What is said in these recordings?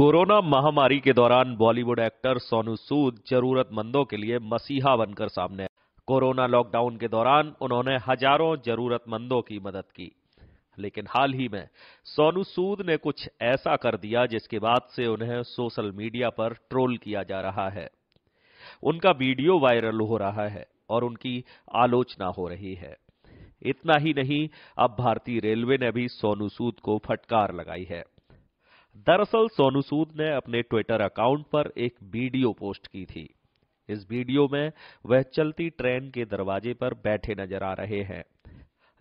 corona महामारी के दौरान बॉलीवुड एक्टर सोनू सूद जरूरतमंदों के लिए मसीहा बनकर सामने कोरोना लॉकडाउन के दौरान उन्होंने हजारों जरूरतमंदों की मदद की लेकिन हाल ही में सोनू सूद ने कुछ ऐसा कर दिया जिसके बाद से उन्हें सोशल मीडिया पर ट्रोल किया जा रहा है उनका वीडियो वायरल हो रहा है और उनकी आलोचना हो रही है इतना ही नहीं अब भारतीय रेलवे ने भी सोनू सूद को फटकार लगाई है दरअसल सोनू सूद ने अपने ट्विटर अकाउंट पर एक वीडियो पोस्ट की थी इस वीडियो में वह चलती ट्रेन के दरवाजे पर बैठे नजर आ रहे हैं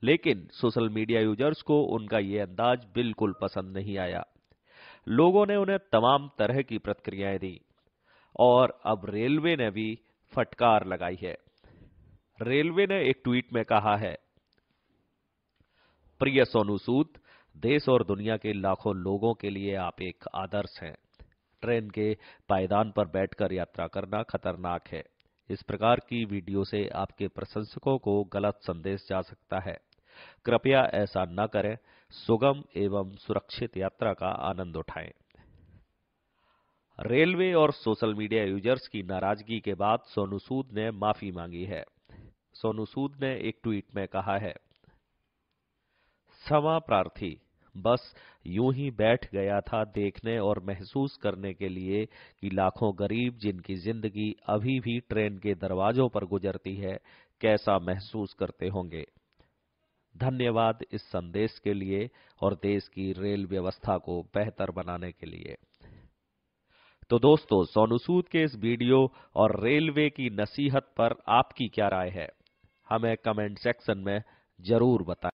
लेकिन सोशल मीडिया यूजर्स को उनका यह अंदाज बिल्कुल पसंद नहीं आया लोगों ने उन्हें तमाम तरह की प्रतिक्रियाएं दी और अब रेलवे ने भी फटकार लगाई है रेलवे ने एक ट्वीट में कहा है प्रिय सोनू सूद देश और दुनिया के लाखों लोगों के लिए आप एक आदर्श हैं ट्रेन के पायदान पर बैठकर यात्रा करना खतरनाक है इस प्रकार की वीडियो से आपके प्रशंसकों को गलत संदेश जा सकता है कृपया ऐसा न करें सुगम एवं सुरक्षित यात्रा का आनंद उठाएं रेलवे और सोशल मीडिया यूजर्स की नाराजगी के बाद सोनू सूद ने माफी मांगी है सोनू सूद ने एक ट्वीट में कहा है समा प्रार्थी बस यूं ही बैठ गया था देखने और महसूस करने के लिए कि लाखों गरीब जिनकी जिंदगी अभी भी ट्रेन के दरवाजों पर गुजरती है कैसा महसूस करते होंगे धन्यवाद इस संदेश के लिए और देश की रेल व्यवस्था को बेहतर बनाने के लिए तो दोस्तों सोनू सूद के इस वीडियो और रेलवे की नसीहत पर आपकी क्या राय है हमें कमेंट सेक्शन में जरूर बताएं